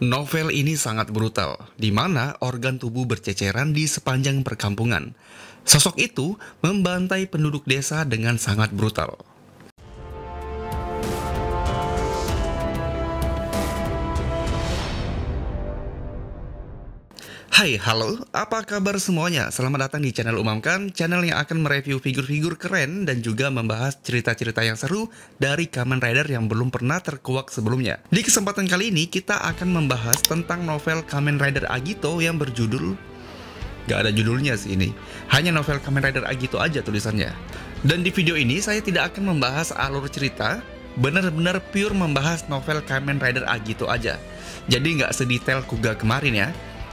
Novel ini sangat brutal, di mana organ tubuh berceceran di sepanjang perkampungan. Sosok itu membantai penduduk desa dengan sangat brutal. Hai, halo, apa kabar semuanya? Selamat datang di channel Umamkan, channel yang akan mereview figur-figur keren dan juga membahas cerita-cerita yang seru dari Kamen Rider yang belum pernah terkuak sebelumnya. Di kesempatan kali ini, kita akan membahas tentang novel Kamen Rider Agito yang berjudul... Gak ada judulnya sih ini, hanya novel Kamen Rider Agito aja tulisannya. Dan di video ini, saya tidak akan membahas alur cerita, benar-benar pure membahas novel Kamen Rider Agito aja. Jadi nggak sedetail Kuga kemarin ya,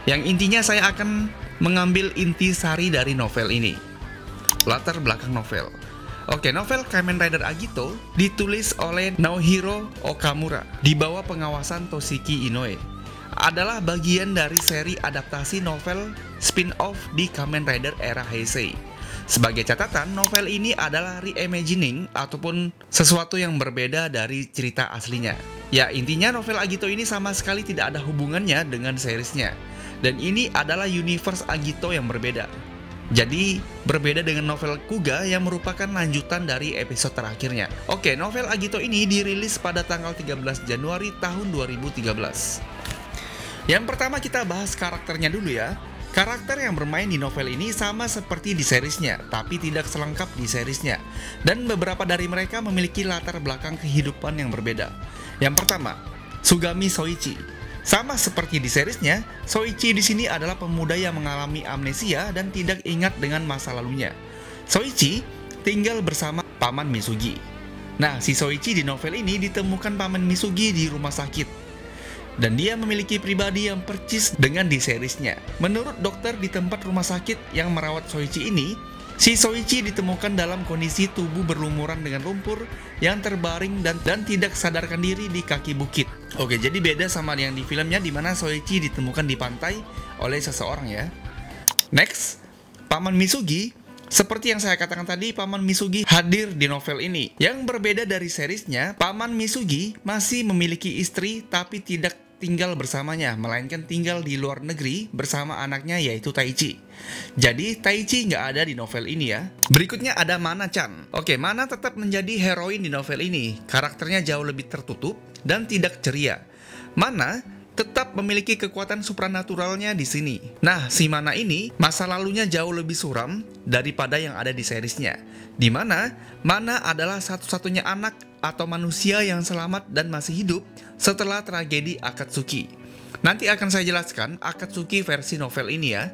yang intinya saya akan mengambil inti sari dari novel ini. Latar belakang novel. Oke, novel Kamen Rider Agito ditulis oleh Naohiro Okamura di bawah pengawasan Toshiki Inoue. Adalah bagian dari seri adaptasi novel spin-off di Kamen Rider era Heisei. Sebagai catatan, novel ini adalah reimagining ataupun sesuatu yang berbeda dari cerita aslinya. Ya, intinya novel Agito ini sama sekali tidak ada hubungannya dengan seriesnya. Dan ini adalah universe Agito yang berbeda. Jadi, berbeda dengan novel Kuga yang merupakan lanjutan dari episode terakhirnya. Oke, novel Agito ini dirilis pada tanggal 13 Januari tahun 2013. Yang pertama kita bahas karakternya dulu ya. Karakter yang bermain di novel ini sama seperti di seriesnya, tapi tidak selengkap di seriesnya. Dan beberapa dari mereka memiliki latar belakang kehidupan yang berbeda. Yang pertama, Sugami Soichi. Sama seperti di seriesnya, Soichi di sini adalah pemuda yang mengalami amnesia dan tidak ingat dengan masa lalunya. Soichi tinggal bersama paman Misugi. Nah, si Soichi di novel ini ditemukan paman Misugi di rumah sakit dan dia memiliki pribadi yang percis dengan di seriesnya. Menurut dokter di tempat rumah sakit yang merawat Soichi ini, Si Soichi ditemukan dalam kondisi tubuh berlumuran dengan lumpur yang terbaring dan dan tidak sadarkan diri di kaki bukit. Oke, jadi beda sama yang di filmnya di mana Soichi ditemukan di pantai oleh seseorang ya. Next, Paman Misugi seperti yang saya katakan tadi, Paman Misugi hadir di novel ini. Yang berbeda dari serisnya, Paman Misugi masih memiliki istri tapi tidak tinggal bersamanya, melainkan tinggal di luar negeri bersama anaknya yaitu Taichi. Jadi Taichi nggak ada di novel ini ya. Berikutnya ada Mana Chan. Oke, Mana tetap menjadi heroin di novel ini. Karakternya jauh lebih tertutup dan tidak ceria. Mana tetap memiliki kekuatan supranaturalnya di sini. Nah, si Mana ini masa lalunya jauh lebih suram daripada yang ada di serisnya. Di mana Mana adalah satu-satunya anak atau manusia yang selamat dan masih hidup setelah tragedi Akatsuki. Nanti akan saya jelaskan Akatsuki versi novel ini ya.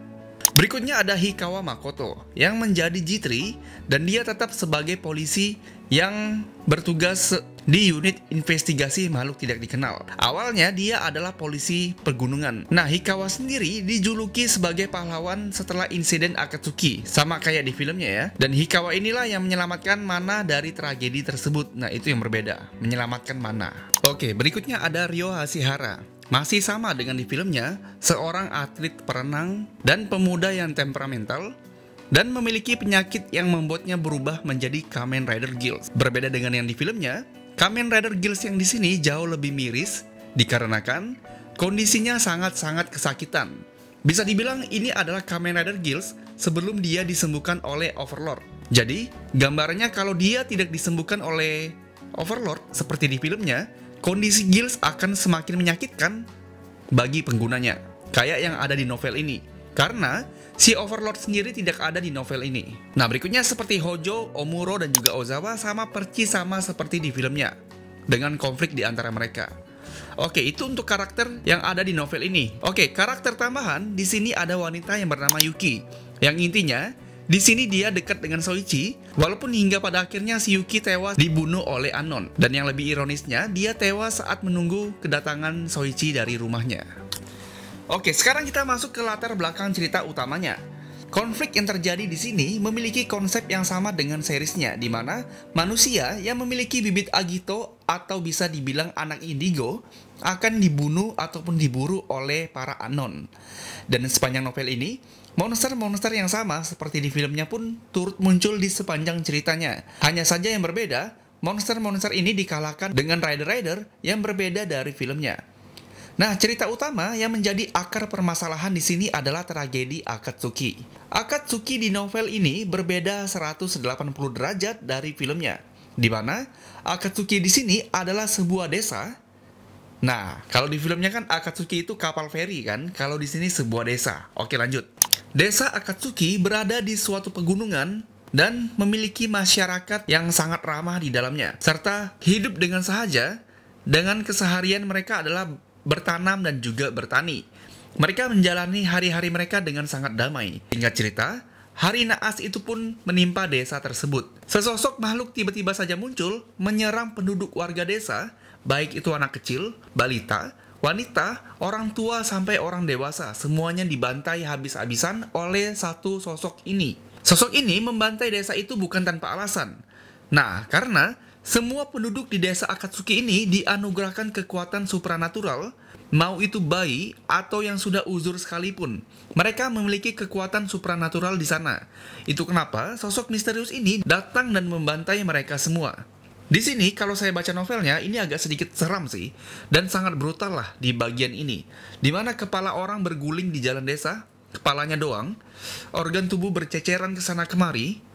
Berikutnya ada Hikawa Makoto yang menjadi Jitri dan dia tetap sebagai polisi yang bertugas di unit investigasi makhluk tidak dikenal. Awalnya dia adalah polisi pergunungan. Nah, Hikawa sendiri dijuluki sebagai pahlawan setelah insiden Akatsuki, sama kayak di filmnya ya. Dan Hikawa inilah yang menyelamatkan Mana dari tragedi tersebut. Nah, itu yang berbeda, menyelamatkan Mana. Oke, berikutnya ada Rio Hasihara Masih sama dengan di filmnya, seorang atlet perenang dan pemuda yang temperamental dan memiliki penyakit yang membuatnya berubah menjadi Kamen Rider Gills. Berbeda dengan yang di filmnya, Kamen Rider Gills yang di sini jauh lebih miris dikarenakan kondisinya sangat-sangat kesakitan. Bisa dibilang ini adalah Kamen Rider Gills sebelum dia disembuhkan oleh Overlord. Jadi, gambarnya kalau dia tidak disembuhkan oleh Overlord seperti di filmnya, kondisi Giles akan semakin menyakitkan bagi penggunanya, kayak yang ada di novel ini. Karena si Overlord sendiri tidak ada di novel ini. Nah berikutnya seperti Hojo, Omuro, dan juga Ozawa sama percis sama seperti di filmnya. Dengan konflik di antara mereka. Oke, itu untuk karakter yang ada di novel ini. Oke, karakter tambahan di sini ada wanita yang bernama Yuki. Yang intinya, di sini dia dekat dengan Soichi, walaupun hingga pada akhirnya si Yuki tewas dibunuh oleh Anon. Dan yang lebih ironisnya, dia tewas saat menunggu kedatangan Soichi dari rumahnya. Oke, sekarang kita masuk ke latar belakang cerita utamanya. Konflik yang terjadi di sini memiliki konsep yang sama dengan serisnya di mana manusia yang memiliki bibit Agito atau bisa dibilang anak indigo akan dibunuh ataupun diburu oleh para anon. Dan sepanjang novel ini, Monster-monster yang sama seperti di filmnya pun turut muncul di sepanjang ceritanya. Hanya saja yang berbeda, monster-monster ini dikalahkan dengan rider-rider yang berbeda dari filmnya. Nah, cerita utama yang menjadi akar permasalahan di sini adalah tragedi Akatsuki. Akatsuki di novel ini berbeda 180 derajat dari filmnya, di mana Akatsuki di sini adalah sebuah desa Nah, kalau di filmnya kan Akatsuki itu kapal feri kan, kalau di sini sebuah desa. Oke, lanjut. Desa Akatsuki berada di suatu pegunungan dan memiliki masyarakat yang sangat ramah di dalamnya, serta hidup dengan sahaja dengan keseharian mereka adalah bertanam dan juga bertani. Mereka menjalani hari-hari mereka dengan sangat damai. Hingga cerita, Hari naas itu pun menimpa desa tersebut. Sesosok makhluk tiba-tiba saja muncul, menyerang penduduk warga desa baik itu anak kecil, balita, wanita, orang tua sampai orang dewasa, semuanya dibantai habis-habisan oleh satu sosok ini. Sosok ini membantai desa itu bukan tanpa alasan. Nah, karena semua penduduk di desa Akatsuki ini dianugerahkan kekuatan supranatural, mau itu bayi atau yang sudah uzur sekalipun. Mereka memiliki kekuatan supranatural di sana. Itu kenapa sosok misterius ini datang dan membantai mereka semua. Di sini kalau saya baca novelnya ini agak sedikit seram sih dan sangat brutal lah di bagian ini. Di mana kepala orang berguling di jalan desa, kepalanya doang, organ tubuh berceceran ke sana kemari,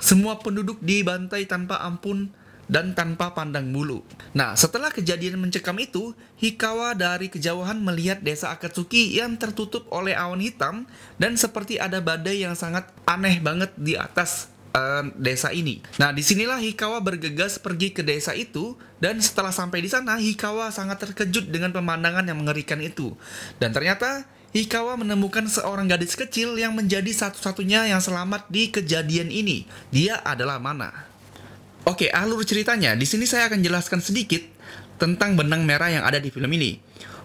semua penduduk dibantai tanpa ampun dan tanpa pandang bulu. Nah, setelah kejadian mencekam itu, Hikawa dari kejauhan melihat desa Akatsuki yang tertutup oleh awan hitam dan seperti ada badai yang sangat aneh banget di atas desa ini. Nah, disinilah Hikawa bergegas pergi ke desa itu, dan setelah sampai di sana, Hikawa sangat terkejut dengan pemandangan yang mengerikan itu. Dan ternyata, Hikawa menemukan seorang gadis kecil yang menjadi satu-satunya yang selamat di kejadian ini. Dia adalah Mana. Oke, alur ceritanya, di sini saya akan jelaskan sedikit tentang benang merah yang ada di film ini.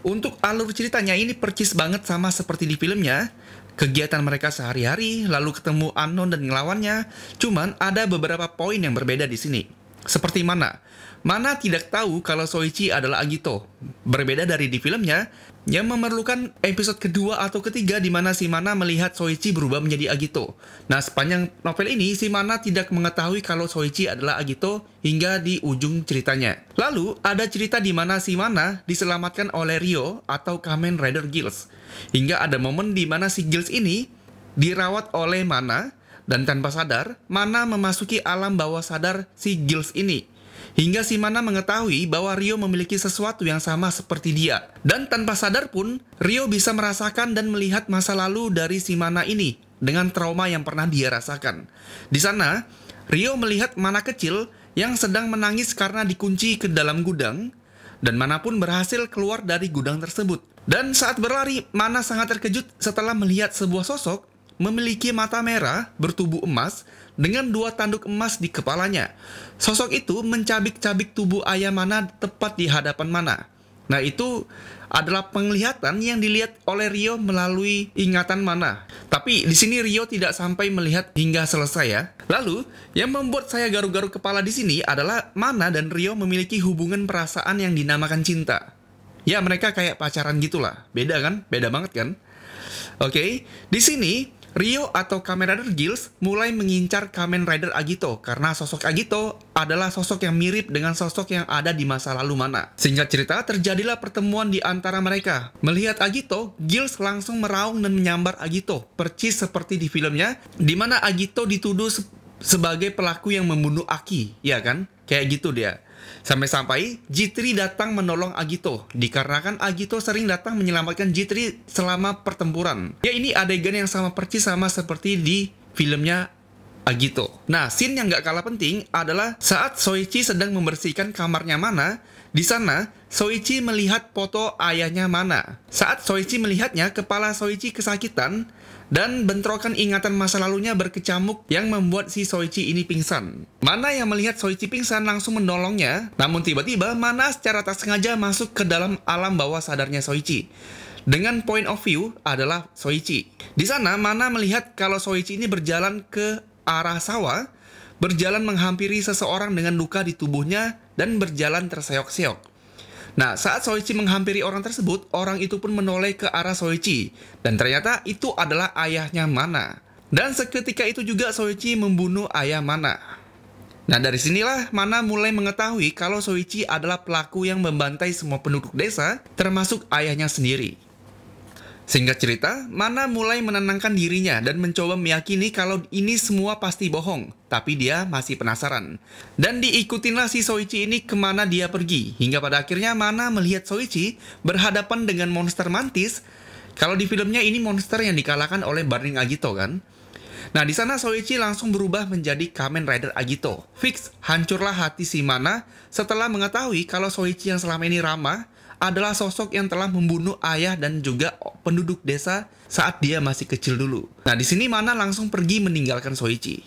Untuk alur ceritanya ini percis banget sama seperti di filmnya kegiatan mereka sehari-hari, lalu ketemu Anon dan ngelawannya. Cuman ada beberapa poin yang berbeda di sini. Seperti mana? Mana tidak tahu kalau Soichi adalah Agito. Berbeda dari di filmnya, yang memerlukan episode kedua atau ketiga di mana si Mana melihat Soichi berubah menjadi Agito. Nah, sepanjang novel ini, si Mana tidak mengetahui kalau Soichi adalah Agito hingga di ujung ceritanya. Lalu, ada cerita di mana si Mana diselamatkan oleh Rio atau Kamen Rider Gills. Hingga ada momen di mana si Gills ini dirawat oleh Mana dan tanpa sadar, Mana memasuki alam bawah sadar si Giles ini. Hingga si Mana mengetahui bahwa Rio memiliki sesuatu yang sama seperti dia. Dan tanpa sadar pun, Rio bisa merasakan dan melihat masa lalu dari si Mana ini dengan trauma yang pernah dia rasakan. Di sana, Rio melihat Mana kecil yang sedang menangis karena dikunci ke dalam gudang dan Mana pun berhasil keluar dari gudang tersebut. Dan saat berlari, Mana sangat terkejut setelah melihat sebuah sosok memiliki mata merah bertubuh emas dengan dua tanduk emas di kepalanya. Sosok itu mencabik-cabik tubuh ayam mana tepat di hadapan mana. Nah itu adalah penglihatan yang dilihat oleh Rio melalui ingatan mana. Tapi di sini Rio tidak sampai melihat hingga selesai ya. Lalu yang membuat saya garu-garu kepala di sini adalah Mana dan Rio memiliki hubungan perasaan yang dinamakan cinta. Ya mereka kayak pacaran gitulah. Beda kan? Beda banget kan? Oke, okay. di sini Rio atau Kamen Rider Gills mulai mengincar Kamen Rider Agito karena sosok Agito adalah sosok yang mirip dengan sosok yang ada di masa lalu mana. Sehingga cerita, terjadilah pertemuan di antara mereka. Melihat Agito, Gills langsung meraung dan menyambar Agito, percis seperti di filmnya, di mana Agito dituduh se sebagai pelaku yang membunuh Aki, ya kan? Kayak gitu dia. Sampai-sampai Jitri datang menolong Agito, dikarenakan Agito sering datang menyelamatkan Jitri selama pertempuran. Ya ini adegan yang sama persis sama seperti di filmnya Agito. Nah, scene yang gak kalah penting adalah saat Soichi sedang membersihkan kamarnya Mana, di sana, Soichi melihat foto ayahnya Mana. Saat Soichi melihatnya, kepala Soichi kesakitan dan bentrokan ingatan masa lalunya berkecamuk yang membuat si Soichi ini pingsan. Mana yang melihat Soichi pingsan langsung menolongnya, namun tiba-tiba Mana secara tak sengaja masuk ke dalam alam bawah sadarnya Soichi dengan point of view adalah Soichi. Di sana, Mana melihat kalau Soichi ini berjalan ke arah sawah, berjalan menghampiri seseorang dengan luka di tubuhnya dan berjalan terseok-seok. Nah, saat Soichi menghampiri orang tersebut, orang itu pun menoleh ke arah Soichi. Dan ternyata itu adalah ayahnya Mana. Dan seketika itu juga Soichi membunuh ayah Mana. Nah, dari sinilah Mana mulai mengetahui kalau Soichi adalah pelaku yang membantai semua penduduk desa, termasuk ayahnya sendiri. Singkat cerita, Mana mulai menenangkan dirinya dan mencoba meyakini kalau ini semua pasti bohong, tapi dia masih penasaran. Dan diikutinlah si Soichi ini kemana dia pergi, hingga pada akhirnya Mana melihat Soichi berhadapan dengan monster mantis. Kalau di filmnya ini monster yang dikalahkan oleh Burning Agito kan? Nah di sana Soichi langsung berubah menjadi Kamen Rider Agito. Fix, hancurlah hati si Mana setelah mengetahui kalau Soichi yang selama ini ramah, adalah sosok yang telah membunuh ayah dan juga penduduk desa saat dia masih kecil dulu. Nah, di sini Mana langsung pergi meninggalkan Soichi.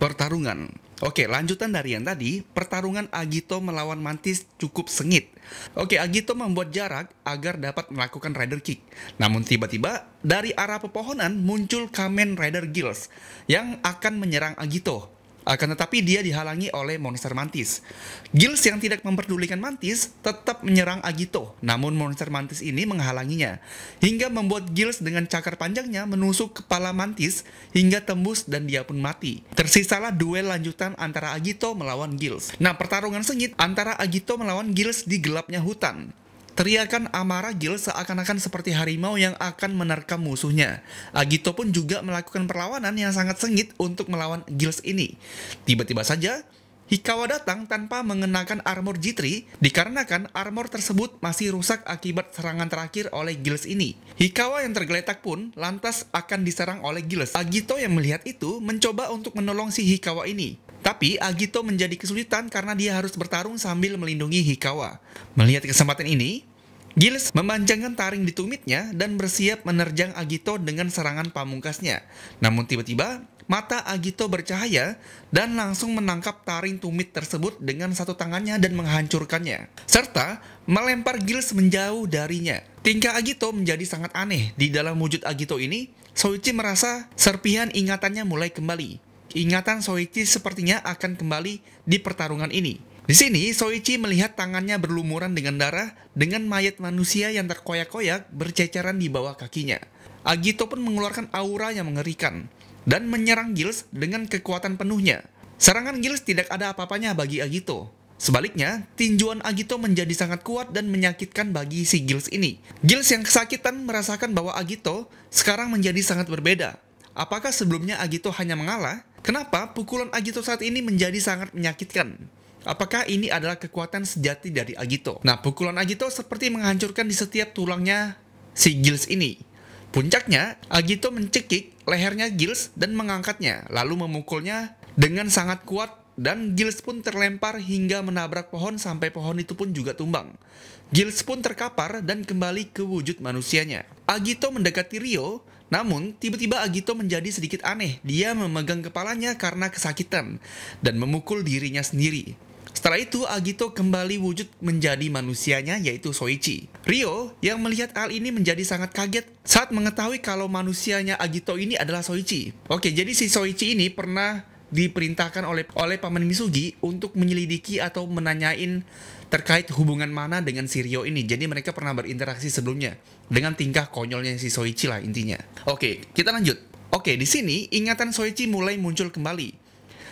Pertarungan. Oke, lanjutan dari yang tadi, pertarungan Agito melawan Mantis cukup sengit. Oke, Agito membuat jarak agar dapat melakukan rider kick. Namun tiba-tiba dari arah pepohonan muncul Kamen Rider Gills yang akan menyerang Agito. Akan tetapi dia dihalangi oleh monster mantis. Gills yang tidak memperdulikan mantis tetap menyerang Agito, namun monster mantis ini menghalanginya. Hingga membuat Gills dengan cakar panjangnya menusuk kepala mantis hingga tembus dan dia pun mati. Tersisalah duel lanjutan antara Agito melawan Gills. Nah pertarungan sengit antara Agito melawan Gills di gelapnya hutan. Teriakan amarah Gil seakan-akan seperti harimau yang akan menerkam musuhnya. Agito pun juga melakukan perlawanan yang sangat sengit untuk melawan Gils ini. Tiba-tiba saja, Hikawa datang tanpa mengenakan armor jitri dikarenakan armor tersebut masih rusak akibat serangan terakhir oleh Giles ini. Hikawa yang tergeletak pun lantas akan diserang oleh Giles. Agito yang melihat itu mencoba untuk menolong si Hikawa ini. Tapi Agito menjadi kesulitan karena dia harus bertarung sambil melindungi Hikawa. Melihat kesempatan ini, Giles memanjangkan taring di tumitnya dan bersiap menerjang Agito dengan serangan pamungkasnya. Namun tiba-tiba, mata Agito bercahaya dan langsung menangkap taring tumit tersebut dengan satu tangannya dan menghancurkannya. Serta melempar Giles menjauh darinya. Tingkah Agito menjadi sangat aneh. Di dalam wujud Agito ini, Soichi merasa serpihan ingatannya mulai kembali. Ingatan Soichi sepertinya akan kembali di pertarungan ini. Di sini, Soichi melihat tangannya berlumuran dengan darah dengan mayat manusia yang terkoyak-koyak berceceran di bawah kakinya. Agito pun mengeluarkan aura yang mengerikan dan menyerang Giles dengan kekuatan penuhnya. Serangan Giles tidak ada apa-apanya bagi Agito. Sebaliknya, tinjuan Agito menjadi sangat kuat dan menyakitkan bagi si Giles ini. Giles yang kesakitan merasakan bahwa Agito sekarang menjadi sangat berbeda. Apakah sebelumnya Agito hanya mengalah? Kenapa pukulan Agito saat ini menjadi sangat menyakitkan? Apakah ini adalah kekuatan sejati dari Agito? Nah, pukulan Agito seperti menghancurkan di setiap tulangnya si Gils ini. Puncaknya, Agito mencekik lehernya Gils dan mengangkatnya, lalu memukulnya dengan sangat kuat dan Gils pun terlempar hingga menabrak pohon sampai pohon itu pun juga tumbang. Gils pun terkapar dan kembali ke wujud manusianya. Agito mendekati Rio, namun tiba-tiba Agito menjadi sedikit aneh. Dia memegang kepalanya karena kesakitan dan memukul dirinya sendiri. Setelah itu, Agito kembali wujud menjadi manusianya yaitu Soichi. Rio yang melihat hal ini menjadi sangat kaget saat mengetahui kalau manusianya Agito ini adalah Soichi. Oke, jadi si Soichi ini pernah diperintahkan oleh oleh Paman Misugi untuk menyelidiki atau menanyain terkait hubungan mana dengan si Rio ini. Jadi mereka pernah berinteraksi sebelumnya dengan tingkah konyolnya si Soichi lah intinya. Oke, kita lanjut. Oke, di sini ingatan Soichi mulai muncul kembali.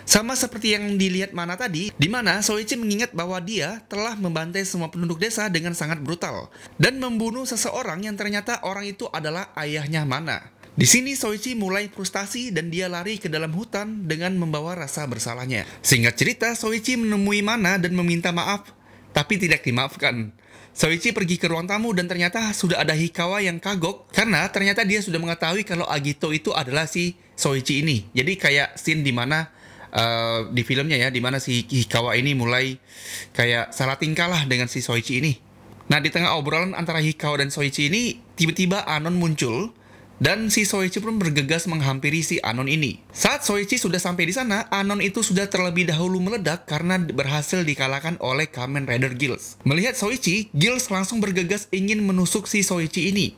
Sama seperti yang dilihat Mana tadi, di mana Soichi mengingat bahwa dia telah membantai semua penduduk desa dengan sangat brutal dan membunuh seseorang yang ternyata orang itu adalah ayahnya Mana. Di sini Soichi mulai frustasi dan dia lari ke dalam hutan dengan membawa rasa bersalahnya. Singkat cerita, Soichi menemui Mana dan meminta maaf, tapi tidak dimaafkan. Soichi pergi ke ruang tamu dan ternyata sudah ada Hikawa yang kagok karena ternyata dia sudah mengetahui kalau Agito itu adalah si Soichi ini. Jadi kayak scene di mana Eh, di filmnya ya, dimana si Hikawa ini mulai kayak salah tingkah lah dengan si Soichi ini. Nah di tengah obrolan antara Hikawa dan Soichi ini, tiba-tiba Anon muncul dan si Soichi pun bergegas menghampiri si Anon ini. Saat Soichi sudah sampai di sana, Anon itu sudah terlebih dahulu meledak karena berhasil dikalahkan oleh Kamen Rider Gills. Melihat Soichi, Gills langsung bergegas ingin menusuk si Soichi ini.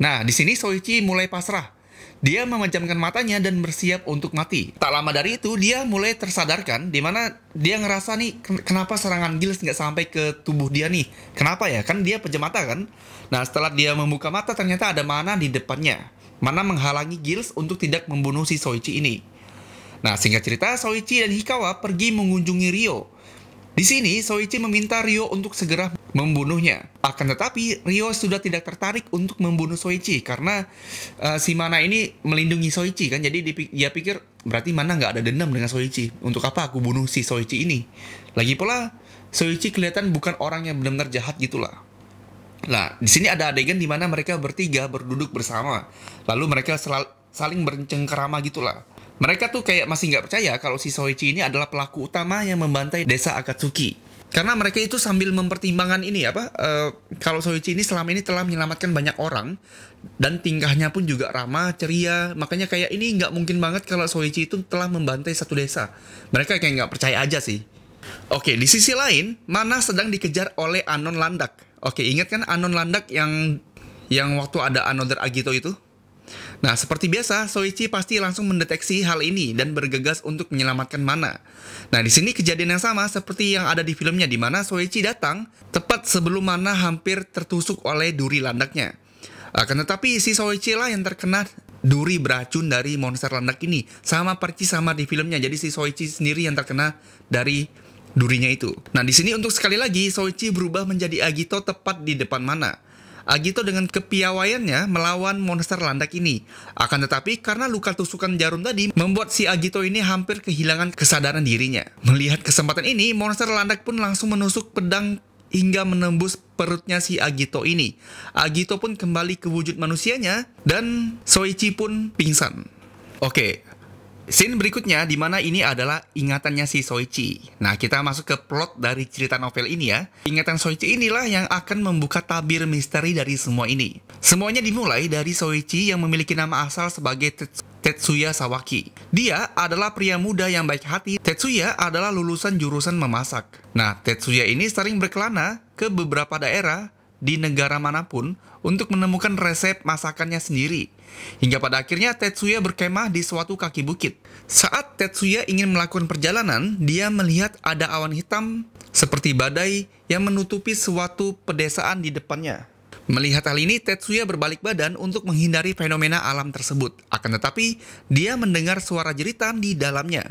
Nah, di sini Soichi mulai pasrah dia memejamkan matanya dan bersiap untuk mati. Tak lama dari itu, dia mulai tersadarkan di mana dia ngerasa nih kenapa serangan Giles nggak sampai ke tubuh dia nih. Kenapa ya? Kan dia pejam mata kan? Nah, setelah dia membuka mata ternyata ada mana di depannya. Mana menghalangi Giles untuk tidak membunuh si Soichi ini. Nah, singkat cerita, Soichi dan Hikawa pergi mengunjungi Rio di sini, Soichi meminta Rio untuk segera membunuhnya. Akan tetapi, Rio sudah tidak tertarik untuk membunuh Soichi karena uh, si Mana ini melindungi Soichi kan. Jadi dia pikir berarti Mana nggak ada dendam dengan Soichi. Untuk apa aku bunuh si Soichi ini? Lagi pula, Soichi kelihatan bukan orang yang benar-benar jahat gitulah. Nah, di sini ada adegan di mana mereka bertiga berduduk bersama. Lalu mereka saling bercengkerama gitulah. Mereka tuh kayak masih nggak percaya kalau si Soichi ini adalah pelaku utama yang membantai desa Akatsuki. Karena mereka itu sambil mempertimbangkan ini apa uh, kalau Soichi ini selama ini telah menyelamatkan banyak orang dan tingkahnya pun juga ramah, ceria. Makanya kayak ini nggak mungkin banget kalau Soichi itu telah membantai satu desa. Mereka kayak nggak percaya aja sih. Oke, di sisi lain, Mana sedang dikejar oleh Anon Landak. Oke, ingat kan Anon Landak yang yang waktu ada Another Agito itu? Nah, seperti biasa, Soichi pasti langsung mendeteksi hal ini dan bergegas untuk menyelamatkan Mana. Nah, di sini kejadian yang sama seperti yang ada di filmnya di mana Soichi datang tepat sebelum Mana hampir tertusuk oleh duri landaknya. Akan tetapi si Soichi lah yang terkena duri beracun dari monster landak ini. Sama percis sama di filmnya. Jadi si Soichi sendiri yang terkena dari durinya itu. Nah, di sini untuk sekali lagi Soichi berubah menjadi Agito tepat di depan Mana. Agito dengan kepiawaiannya melawan monster landak ini. Akan tetapi karena luka tusukan jarum tadi membuat si Agito ini hampir kehilangan kesadaran dirinya. Melihat kesempatan ini, monster landak pun langsung menusuk pedang hingga menembus perutnya si Agito ini. Agito pun kembali ke wujud manusianya dan Soichi pun pingsan. Oke, Scene berikutnya di mana ini adalah ingatannya si Soichi. Nah, kita masuk ke plot dari cerita novel ini ya. Ingatan Soichi inilah yang akan membuka tabir misteri dari semua ini. Semuanya dimulai dari Soichi yang memiliki nama asal sebagai Tetsu Tetsuya Sawaki. Dia adalah pria muda yang baik hati. Tetsuya adalah lulusan jurusan memasak. Nah, Tetsuya ini sering berkelana ke beberapa daerah di negara manapun untuk menemukan resep masakannya sendiri. Hingga pada akhirnya Tetsuya berkemah di suatu kaki bukit. Saat Tetsuya ingin melakukan perjalanan, dia melihat ada awan hitam seperti badai yang menutupi suatu pedesaan di depannya. Melihat hal ini, Tetsuya berbalik badan untuk menghindari fenomena alam tersebut. Akan tetapi, dia mendengar suara jeritan di dalamnya.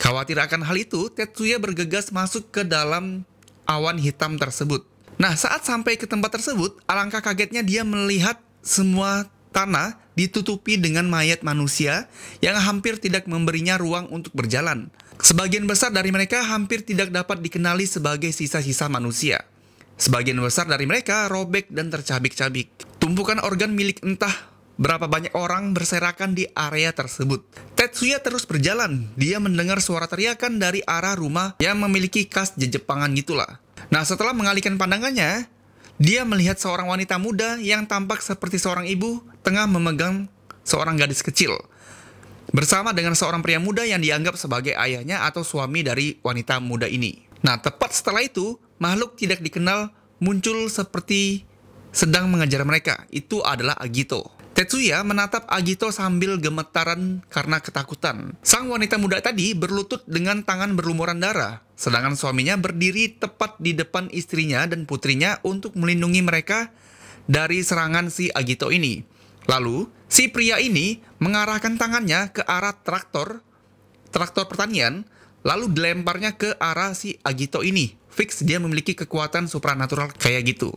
Khawatir akan hal itu, Tetsuya bergegas masuk ke dalam awan hitam tersebut. Nah, saat sampai ke tempat tersebut, alangkah kagetnya dia melihat semua Tanah ditutupi dengan mayat manusia yang hampir tidak memberinya ruang untuk berjalan. Sebagian besar dari mereka hampir tidak dapat dikenali sebagai sisa-sisa manusia. Sebagian besar dari mereka robek dan tercabik-cabik. Tumpukan organ milik entah berapa banyak orang berserakan di area tersebut. Tetsuya terus berjalan. Dia mendengar suara teriakan dari arah rumah yang memiliki khas jejepangan gitulah. Nah, setelah mengalihkan pandangannya, dia melihat seorang wanita muda yang tampak seperti seorang ibu tengah memegang seorang gadis kecil bersama dengan seorang pria muda yang dianggap sebagai ayahnya atau suami dari wanita muda ini. Nah, tepat setelah itu, makhluk tidak dikenal muncul seperti sedang mengejar mereka. Itu adalah Agito. Tetsuya menatap Agito sambil gemetaran karena ketakutan. Sang wanita muda tadi berlutut dengan tangan berlumuran darah, sedangkan suaminya berdiri tepat di depan istrinya dan putrinya untuk melindungi mereka dari serangan si Agito ini. Lalu, si pria ini mengarahkan tangannya ke arah traktor, traktor pertanian, lalu dilemparnya ke arah si Agito ini. Fix dia memiliki kekuatan supranatural kayak gitu.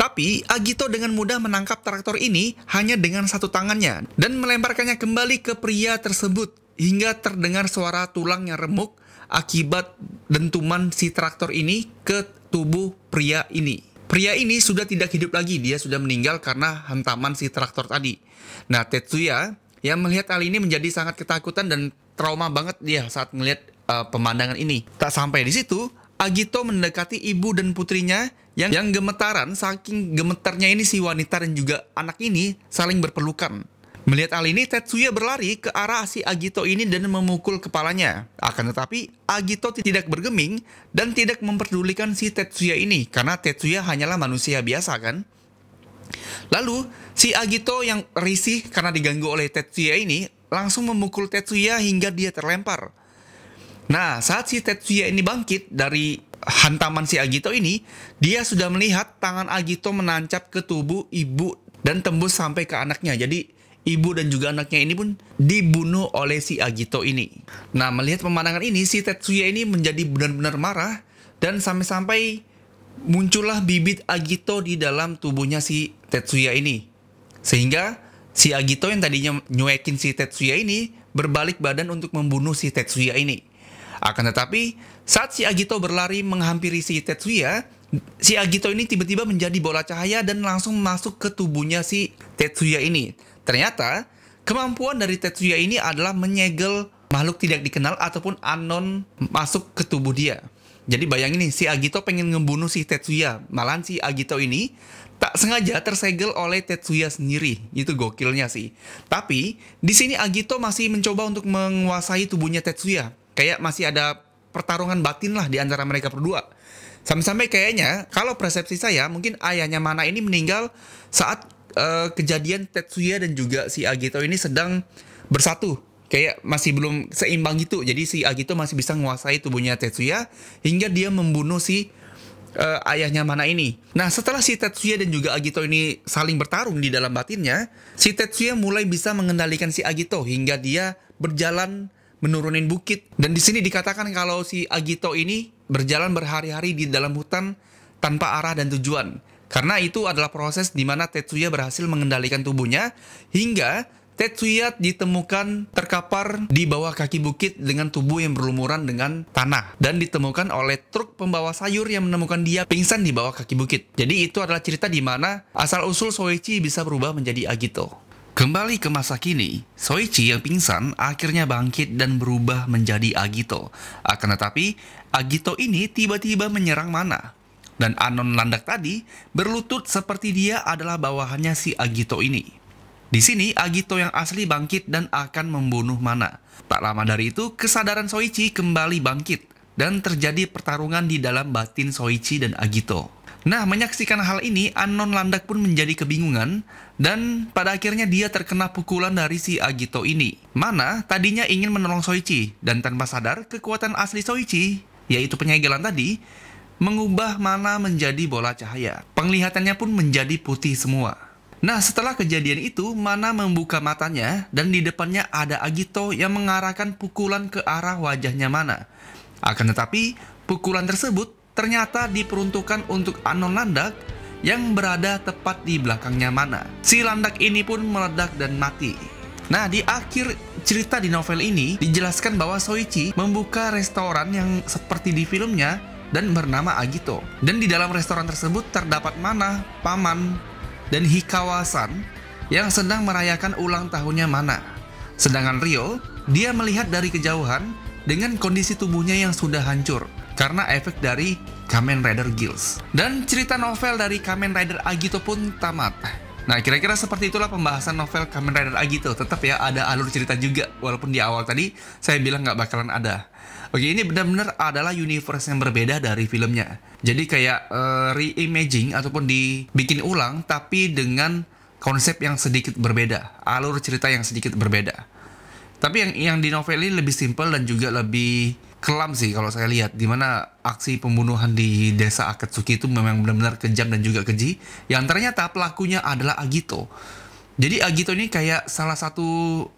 Tapi Agito dengan mudah menangkap traktor ini hanya dengan satu tangannya dan melemparkannya kembali ke pria tersebut hingga terdengar suara tulang yang remuk akibat dentuman si traktor ini ke tubuh pria ini. Pria ini sudah tidak hidup lagi, dia sudah meninggal karena hentaman si traktor tadi. Nah, Tetsuya yang melihat hal ini menjadi sangat ketakutan dan trauma banget dia saat melihat uh, pemandangan ini. Tak sampai di situ, Agito mendekati ibu dan putrinya yang yang gemetaran saking gemetarnya ini si wanita dan juga anak ini saling berpelukan. Melihat hal ini, Tetsuya berlari ke arah si Agito ini dan memukul kepalanya. Akan tetapi, Agito tidak bergeming dan tidak memperdulikan si Tetsuya ini karena Tetsuya hanyalah manusia biasa kan? Lalu, si Agito yang risih karena diganggu oleh Tetsuya ini langsung memukul Tetsuya hingga dia terlempar. Nah, saat si Tetsuya ini bangkit dari hantaman si Agito ini, dia sudah melihat tangan Agito menancap ke tubuh ibu dan tembus sampai ke anaknya. Jadi ibu dan juga anaknya ini pun dibunuh oleh si Agito ini. Nah, melihat pemandangan ini, si Tetsuya ini menjadi benar-benar marah dan sampai-sampai muncullah bibit Agito di dalam tubuhnya si Tetsuya ini. Sehingga si Agito yang tadinya nyuekin si Tetsuya ini berbalik badan untuk membunuh si Tetsuya ini. Akan tetapi saat si Agito berlari menghampiri si Tetsuya, si Agito ini tiba-tiba menjadi bola cahaya dan langsung masuk ke tubuhnya si Tetsuya ini. Ternyata, kemampuan dari Tetsuya ini adalah menyegel makhluk tidak dikenal ataupun anon masuk ke tubuh dia. Jadi bayangin nih, si Agito pengen ngebunuh si Tetsuya. Malahan si Agito ini tak sengaja tersegel oleh Tetsuya sendiri. Itu gokilnya sih. Tapi, di sini Agito masih mencoba untuk menguasai tubuhnya Tetsuya. Kayak masih ada pertarungan batin lah di antara mereka berdua. Sampai-sampai kayaknya kalau persepsi saya mungkin ayahnya Mana ini meninggal saat uh, kejadian Tetsuya dan juga si Agito ini sedang bersatu. Kayak masih belum seimbang gitu. Jadi si Agito masih bisa menguasai tubuhnya Tetsuya hingga dia membunuh si uh, ayahnya Mana ini. Nah, setelah si Tetsuya dan juga Agito ini saling bertarung di dalam batinnya, si Tetsuya mulai bisa mengendalikan si Agito hingga dia berjalan menurunin bukit. Dan di sini dikatakan kalau si Agito ini berjalan berhari-hari di dalam hutan tanpa arah dan tujuan. Karena itu adalah proses di mana Tetsuya berhasil mengendalikan tubuhnya hingga Tetsuya ditemukan terkapar di bawah kaki bukit dengan tubuh yang berlumuran dengan tanah dan ditemukan oleh truk pembawa sayur yang menemukan dia pingsan di bawah kaki bukit. Jadi itu adalah cerita di mana asal-usul Soichi bisa berubah menjadi Agito. Kembali ke masa kini, Soichi yang pingsan akhirnya bangkit dan berubah menjadi Agito. Akan tetapi, Agito ini tiba-tiba menyerang Mana. Dan Anon landak tadi berlutut seperti dia adalah bawahannya si Agito ini. Di sini, Agito yang asli bangkit dan akan membunuh Mana. Tak lama dari itu, kesadaran Soichi kembali bangkit dan terjadi pertarungan di dalam batin Soichi dan Agito. Nah, menyaksikan hal ini, Anon Landak pun menjadi kebingungan dan pada akhirnya dia terkena pukulan dari si Agito ini. Mana tadinya ingin menolong Soichi dan tanpa sadar kekuatan asli Soichi, yaitu penyegelan tadi, mengubah mana menjadi bola cahaya. Penglihatannya pun menjadi putih semua. Nah, setelah kejadian itu, Mana membuka matanya dan di depannya ada Agito yang mengarahkan pukulan ke arah wajahnya Mana. Akan tetapi, pukulan tersebut ternyata diperuntukkan untuk anon landak yang berada tepat di belakangnya mana. Si landak ini pun meledak dan mati. Nah, di akhir cerita di novel ini dijelaskan bahwa Soichi membuka restoran yang seperti di filmnya dan bernama Agito. Dan di dalam restoran tersebut terdapat Mana, Paman, dan Hikawasan yang sedang merayakan ulang tahunnya Mana. Sedangkan Rio, dia melihat dari kejauhan dengan kondisi tubuhnya yang sudah hancur karena efek dari Kamen Rider Gills. Dan cerita novel dari Kamen Rider Agito pun tamat. Nah, kira-kira seperti itulah pembahasan novel Kamen Rider Agito. Tetap ya, ada alur cerita juga. Walaupun di awal tadi, saya bilang nggak bakalan ada. Oke, ini benar-benar adalah universe yang berbeda dari filmnya. Jadi kayak uh, reimaging ataupun dibikin ulang, tapi dengan konsep yang sedikit berbeda. Alur cerita yang sedikit berbeda. Tapi yang, yang di novel ini lebih simpel dan juga lebih kelam sih kalau saya lihat dimana aksi pembunuhan di desa Akatsuki itu memang benar-benar kejam dan juga keji yang ternyata pelakunya adalah Agito jadi Agito ini kayak salah satu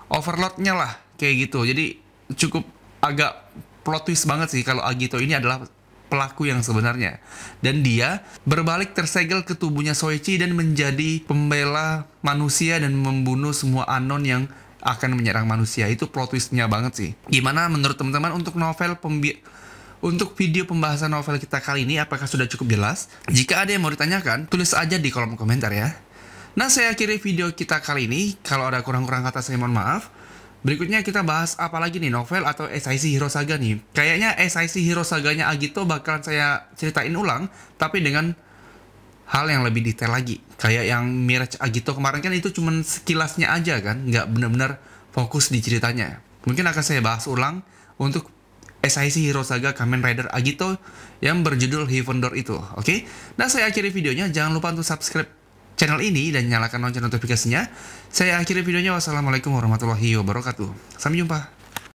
overlordnya lah kayak gitu jadi cukup agak plot twist banget sih kalau Agito ini adalah pelaku yang sebenarnya dan dia berbalik tersegel ke tubuhnya Soichi dan menjadi pembela manusia dan membunuh semua anon yang akan menyerang manusia itu plot twistnya banget sih gimana menurut teman-teman untuk novel pembi untuk video pembahasan novel kita kali ini apakah sudah cukup jelas? Jika ada yang mau ditanyakan, tulis aja di kolom komentar ya. Nah, saya akhiri video kita kali ini. Kalau ada kurang-kurang kata saya mohon maaf. Berikutnya kita bahas apa lagi nih, novel atau SIC Hero Saga nih. Kayaknya SIC Hero Saganya Agito bakalan saya ceritain ulang, tapi dengan hal yang lebih detail lagi. Kayak yang Mirage Agito kemarin kan itu cuman sekilasnya aja kan, nggak benar-benar fokus di ceritanya. Mungkin akan saya bahas ulang untuk SIC Hero Saga Kamen Rider Agito yang berjudul Heaven Door itu, oke? Okay? Nah, saya akhiri videonya. Jangan lupa untuk subscribe channel ini dan nyalakan lonceng notifikasinya. Saya akhiri videonya. Wassalamualaikum warahmatullahi wabarakatuh. Sampai jumpa.